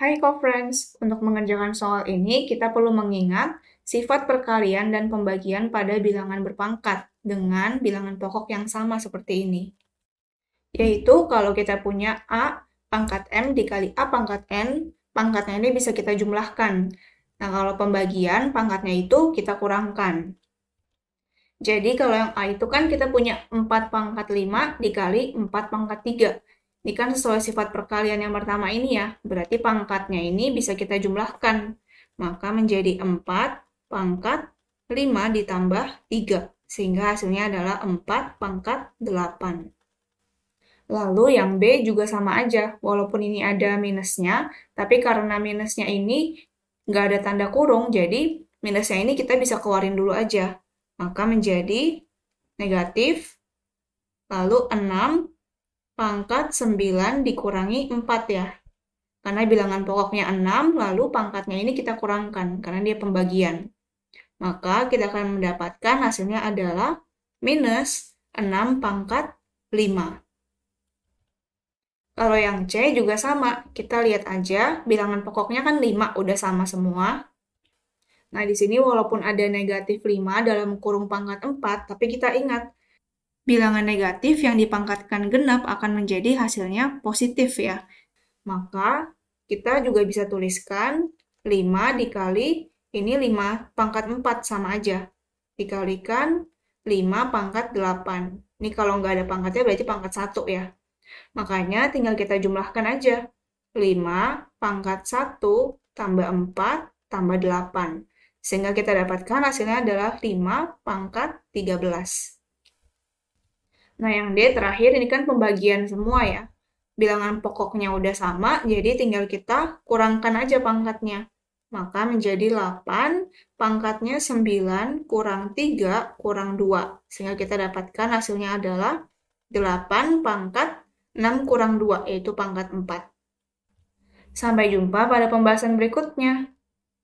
Hai co-friends, untuk mengerjakan soal ini kita perlu mengingat sifat perkalian dan pembagian pada bilangan berpangkat dengan bilangan pokok yang sama seperti ini. Yaitu kalau kita punya A pangkat M dikali A pangkat N, pangkatnya ini bisa kita jumlahkan. Nah, kalau pembagian, pangkatnya itu kita kurangkan. Jadi kalau yang A itu kan kita punya 4 pangkat 5 dikali 4 pangkat 3. Ini kan sesuai sifat perkalian yang pertama ini ya. Berarti pangkatnya ini bisa kita jumlahkan. Maka menjadi 4 pangkat 5 ditambah 3. Sehingga hasilnya adalah 4 pangkat 8. Lalu yang B juga sama aja. Walaupun ini ada minusnya, tapi karena minusnya ini nggak ada tanda kurung, jadi minusnya ini kita bisa keluarin dulu aja. Maka menjadi negatif, lalu 6 pangkat 9 dikurangi 4 ya. Karena bilangan pokoknya 6, lalu pangkatnya ini kita kurangkan karena dia pembagian. Maka kita akan mendapatkan hasilnya adalah minus 6 pangkat 5. Kalau yang C juga sama, kita lihat aja bilangan pokoknya kan 5 udah sama semua. Nah, di sini walaupun ada negatif 5 dalam kurung pangkat 4, tapi kita ingat bilangan negatif yang dipangkatkan genap akan menjadi hasilnya positif ya. Maka kita juga bisa tuliskan 5 dikali ini 5 pangkat 4 sama aja. Dikalikan 5 pangkat 8. Ini kalau nggak ada pangkatnya berarti pangkat 1 ya. Makanya tinggal kita jumlahkan aja. 5 pangkat 1 tambah 4 tambah 8. Sehingga kita dapatkan hasilnya adalah 5 pangkat 13. Nah, yang D terakhir ini kan pembagian semua ya. Bilangan pokoknya udah sama, jadi tinggal kita kurangkan aja pangkatnya. Maka menjadi 8, pangkatnya 9, kurang 3, kurang 2. Sehingga kita dapatkan hasilnya adalah 8 pangkat 6 kurang 2, yaitu pangkat 4. Sampai jumpa pada pembahasan berikutnya.